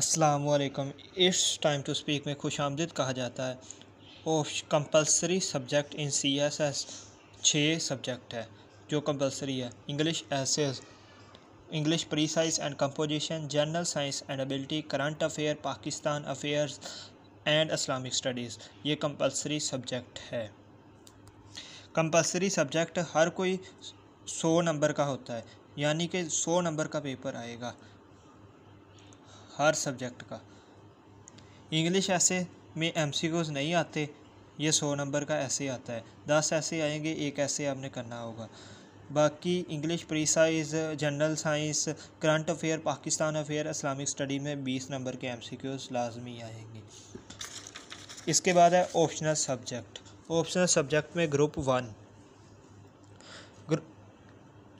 वालेकुम it's time to speak में खुश आमदीद कहा जाता है of compulsory subject in C S S छः सब्जेक्ट है जो कंपलसरी है English essays English precis and composition general science and ability current affair Pakistan affairs and Islamic studies ये कंपलसरी सब्जेक्ट है कंपलसरी सब्जेक्ट हर कोई सौ नंबर का होता है यानी कि सौ नंबर का पेपर आएगा हर सब्जेक्ट का इंग्लिश ऐसे में एम नहीं आते ये सौ नंबर का ऐसे आता है दस ऐसे आएंगे एक ऐसे आपने करना होगा बाकी English precis general science current affair Pakistan affair Islamic study में बीस नंबर के एम सी क्यूज़ लाजमी आएंगे इसके बाद है ऑप्शनल सब्जेक्ट ऑप्शनल सब्जेक्ट में ग्रुप वन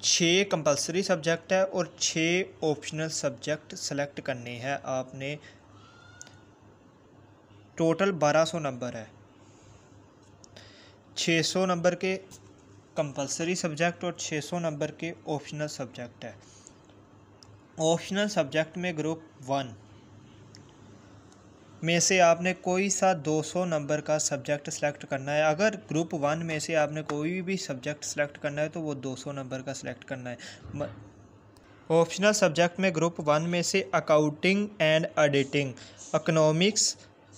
छः कंपलसरी सब्जेक्ट है और छः ऑप्शनल सब्जेक्ट सेलेक्ट करने हैं आपने टोटल बारह सौ नंबर है छः सौ नंबर के कंपलसरी सब्जेक्ट और छः सौ नंबर के ऑप्शनल सब्जेक्ट है ऑप्शनल सब्जेक्ट में ग्रुप वन में से आपने कोई सा 200 नंबर का सब्जेक्ट सेलेक्ट करना है अगर ग्रुप वन में से आपने कोई भी सब्जेक्ट सेलेक्ट करना है तो वो 200 नंबर का सेलेक्ट करना है ऑप्शनल सब्जेक्ट में ग्रुप वन में से accounting and auditing economics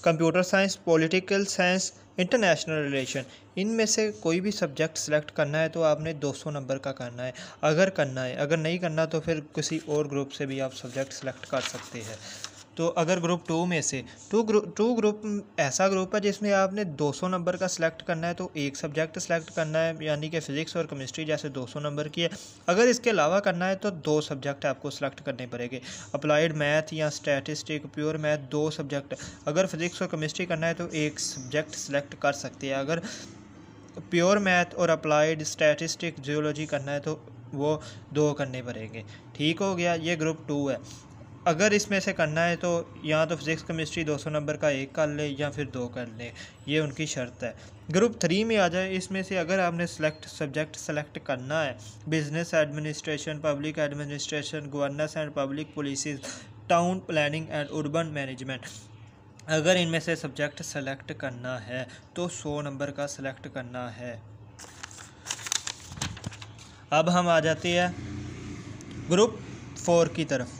computer science political science international relation इनमें से कोई भी सब्जेक्ट सेलेक्ट करना है तो आपने 200 नंबर का करना है अगर करना है अगर नहीं करना तो फिर किसी और ग्रुप से भी आप सब्जेक्ट सेलेक्ट कर सकते हैं तो अगर ग्रुप टू में से टू ग्रुप टू ग्रुप ऐसा ग्रुप है जिसमें आपने 200 नंबर का सिलेक्ट करना है तो एक सब्जेक्ट सिलेक्ट करना है यानी कि फ़िज़िक्स और केमिस्ट्री जैसे 200 नंबर की है अगर इसके अलावा करना है तो दो सब्जेक्ट आपको सिलेक्ट करने पड़ेंगे अप्लाइड मैथ या स्टैटिस्टिक प्योर मैथ दो सब्जेक्ट अगर फ़िज़िक्स और केमिस्ट्री करना है तो एक सब्जेक्ट सिलेक्ट कर सकते हैं अगर प्योर मैथ और अप्लाइड स्टैटिस्टिक जियोलॉजी करना है तो वो दो करने पड़ेंगे ठीक हो गया ये ग्रुप टू है अगर इसमें से करना है तो या तो फिज़िक्स केमिस्ट्री 200 नंबर का एक कर ले या फिर दो कर ले ये उनकी शर्त है ग्रुप थ्री में आ जाए इसमें से अगर आपने सेलेक्ट सब्जेक्ट सेलेक्ट करना है business administration public administration governance and public policies town planning and urban management अगर इनमें से सब्जेक्ट सेलेक्ट करना है तो सौ नंबर का सेलेक्ट करना है अब हम आ जाते हैं ग्रुप फोर की तरफ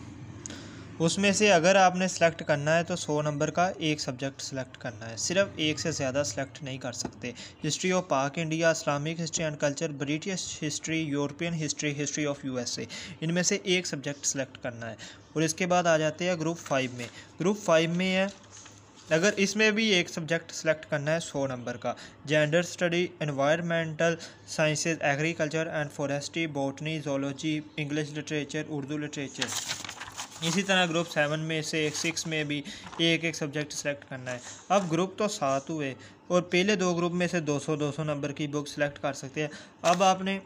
उसमें से अगर आपने सेलेक्ट करना है तो सौ नंबर का एक सब्जेक्ट सेलेक्ट करना है सिर्फ एक से ज़्यादा सेलेक्ट नहीं कर सकते history of Pak India Islamic history and culture British history European history history of U इनमें से एक सब्जेक्ट सेलेक्ट करना है और इसके बाद आ जाते हैं ग्रुप फाइव में ग्रुप फाइव में है अगर इसमें भी एक सब्जेक्ट सेलेक्ट करना है सौ नंबर का gender study environmental sciences agriculture and forestry botany zoology English literature Urdu literature इसी तरह ग्रुप सेवन में से एक सिक्स में भी एक एक सब्जेक्ट सेलेक्ट करना है अब ग्रुप तो सात हुए और पहले दो ग्रुप में से 200 200 नंबर की बुक सेलेक्ट कर सकते हैं अब आपने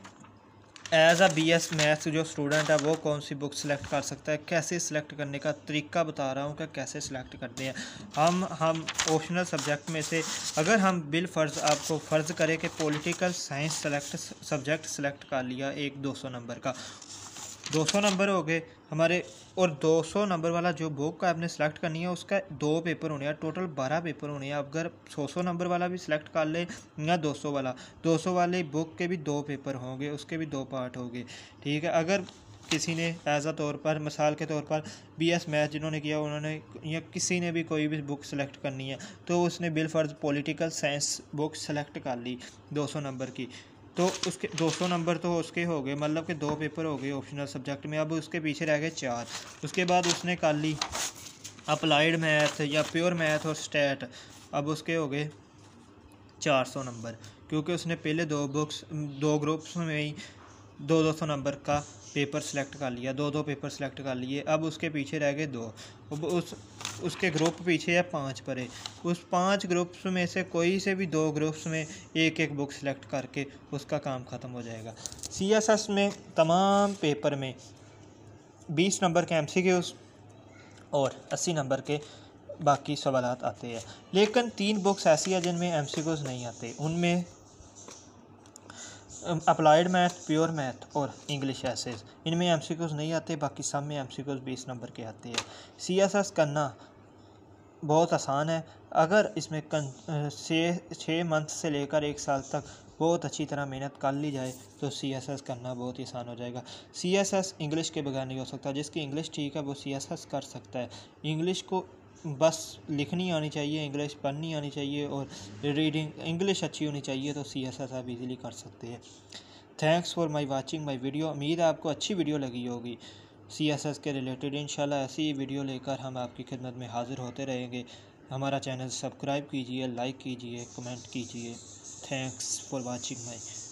as a B S maths जो स्टूडेंट है वो कौन सी बुक सेलेक्ट कर सकता है कैसे सिलेक्ट करने का तरीका बता रहा हूँ कि कैसे सिलेक्ट करते हैं हम हम ऑप्शनल सब्जेक्ट में से अगर हम बिल फ़र्ज़ आपको फ़र्ज़ करें कि political science select subject select कर लिया एक दो सौ नंबर का 200 नंबर हो गए हमारे और 200 नंबर वाला जो बुक आपने सेलेक्ट करनी है उसका दो पेपर होने हैं टोटल 12 पेपर होने हैं अगर 600 नंबर वाला भी सिलेक्ट कर ले या 200 वाला 200 वाले बुक के भी दो पेपर होंगे उसके भी दो पार्ट होंगे ठीक है अगर किसी ने ऐसा तौर पर मिसाल के तौर पर बी एस मैथ जिन्होंने किया उन्होंने या किसी ने भी कोई भी बुक सेलेक्ट करनी है तो उसने बिल फर्ज पॉलिटिकल साइंस बुक सेलेक्ट कर ली 200 नंबर की तो उसके 200 नंबर तो उसके हो गए मतलब कि दो पेपर हो गए ऑप्शनल सब्जेक्ट में अब उसके पीछे रह गए चार उसके बाद उसने कर ली अप्लाइड मैथ या प्योर मैथ और स्टैट अब उसके हो गए 400 नंबर क्योंकि उसने पहले दो बुक्स दो ग्रुप्स में ही दो दो सौ नंबर का पेपर सेलेक्ट कर लिया दो दो पेपर सेलेक्ट कर लिए अब उसके पीछे रह गए दो अब उस उसके ग्रुप पीछे है पांच परे उस पांच ग्रुप्स में से कोई से भी दो ग्रुप्स में एक एक बुक सेलेक्ट करके उसका काम ख़त्म हो जाएगा एस में तमाम पेपर में बीस नंबर के एम और अस्सी नंबर के बाकी सवाल आते हैं लेकिन तीन बुक्स ऐसी हैं जिनमें एम नहीं आते उनमें अप्लाइड मैथ प्योर मैथ और इंग्लिश एसेज इनमें एम सी नहीं आते बाकी सब में एम सी बीस नंबर के आते हैं सी एस एस करना बहुत आसान है अगर इसमें छः छः मंथ से लेकर एक साल तक बहुत अच्छी तरह मेहनत कर ली जाए तो सी एस एस करना बहुत ही आसान हो जाएगा सी एस एस इंग्लिश के बगैर नहीं हो सकता जिसकी इंग्लिश ठीक है वो सी एस एस कर सकता है इंग्लिश को बस लिखनी आनी चाहिए इंग्लिश पढ़नी आनी चाहिए और रीडिंग इंग्लिश अच्छी होनी चाहिए तो सी एस एस आप ईज़िली कर सकते हैं thanks for my watching my video उम्मीद है आपको अच्छी वीडियो लगी होगी सी एस एस के रिलेटेड इंशाल्लाह ऐसी ही वीडियो लेकर हम आपकी खिदमत में हाज़िर होते रहेंगे हमारा चैनल सब्सक्राइब कीजिए लाइक कीजिए कमेंट कीजिए थैंक्स फॉर वॉचिंग माई